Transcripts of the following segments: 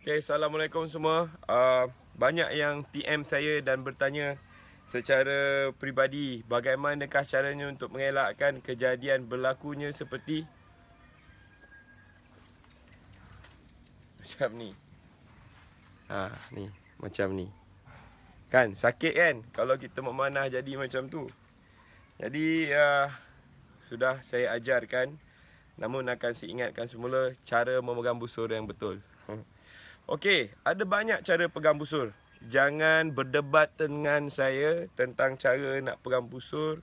Okay, Assalamualaikum semua uh, Banyak yang PM saya dan bertanya Secara peribadi Bagaimanakah caranya untuk mengelakkan Kejadian berlakunya seperti Macam ni ha, ni Macam ni Kan, sakit kan Kalau kita memanah jadi macam tu Jadi uh, Sudah saya ajarkan Namun akan saya ingatkan semula Cara memegang busur yang betul hmm. Okey, ada banyak cara pegang busur. Jangan berdebat dengan saya tentang cara nak pegang busur,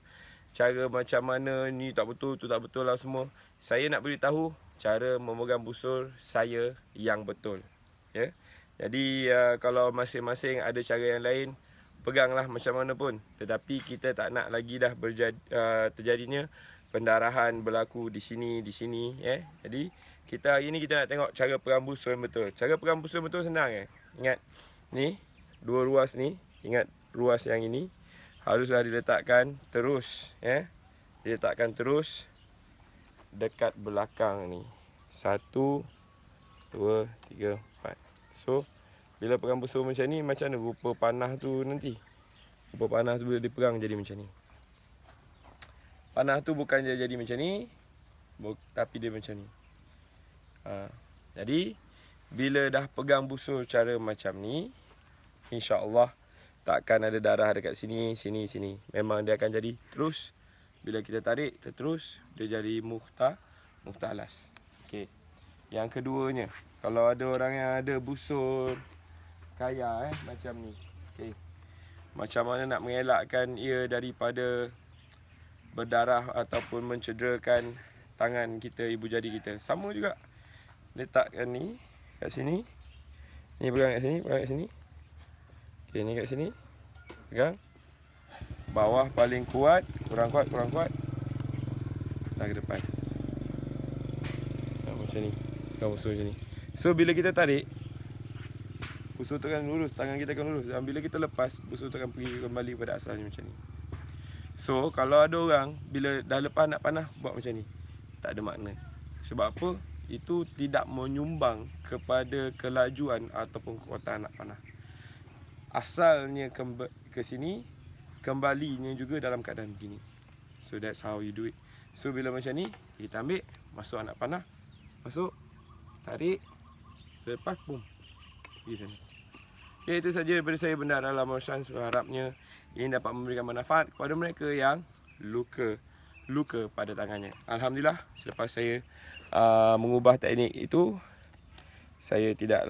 cara macam mana ni tak betul, tu tak betul lah semua. Saya nak beritahu cara memegang busur saya yang betul. Ya. Jadi uh, kalau masing-masing ada cara yang lain, peganglah macam mana pun. Tetapi kita tak nak lagi dah berjad, uh, terjadinya pendarahan berlaku di sini, di sini eh? Jadi kita hari ni kita nak tengok cara perambusan betul Cara perambusan betul senang eh Ingat ni, dua ruas ni Ingat ruas yang ini Haruslah diletakkan terus eh? Diletakkan terus Dekat belakang ni Satu, dua, tiga, empat So, bila perambusan macam ni Macam mana rupa panah tu nanti Rupa panah tu bila diperang jadi macam ni panah tu bukan dia jadi macam ni tapi dia macam ni ha. jadi bila dah pegang busur cara macam ni insya Allah takkan ada darah dekat sini sini sini memang dia akan jadi terus bila kita tarik terus dia jadi muhtah muhtalas Okay. yang keduanya kalau ada orang yang ada busur kaya eh macam ni Okay. macam mana nak mengelakkan ia daripada berdarah ataupun mencederakan tangan kita ibu jari kita. Sama juga. Letakkan ni kat sini. Ni pegang kat sini, pegang kat sini. Okey, ni kat sini. Pegang. Bawah paling kuat, kurang kuat, kurang kuat. Dah ke depan. Nah, macam ni. Kau usul macam ni. So bila kita tarik Busur tu akan lurus, tangan kita akan lurus Dan bila kita lepas, busur tu akan pergi kembali pada asalnya macam ni So kalau ada orang bila dah lepas nak panah buat macam ni tak ada makna. Sebab apa? Itu tidak menyumbang kepada kelajuan ataupun kekuatan anak panah. Asalnya kemb- ke sini kembalinya juga dalam keadaan begini. So that's how you do it. So bila macam ni kita ambil masuk anak panah masuk tarik lepas boom. Di sana. Okey, ya, itu saja daripada saya benda dalam Roshan. Harapnya ini dapat memberikan manfaat kepada mereka yang luka luka pada tangannya. Alhamdulillah, selepas saya uh, mengubah teknik itu, saya tidak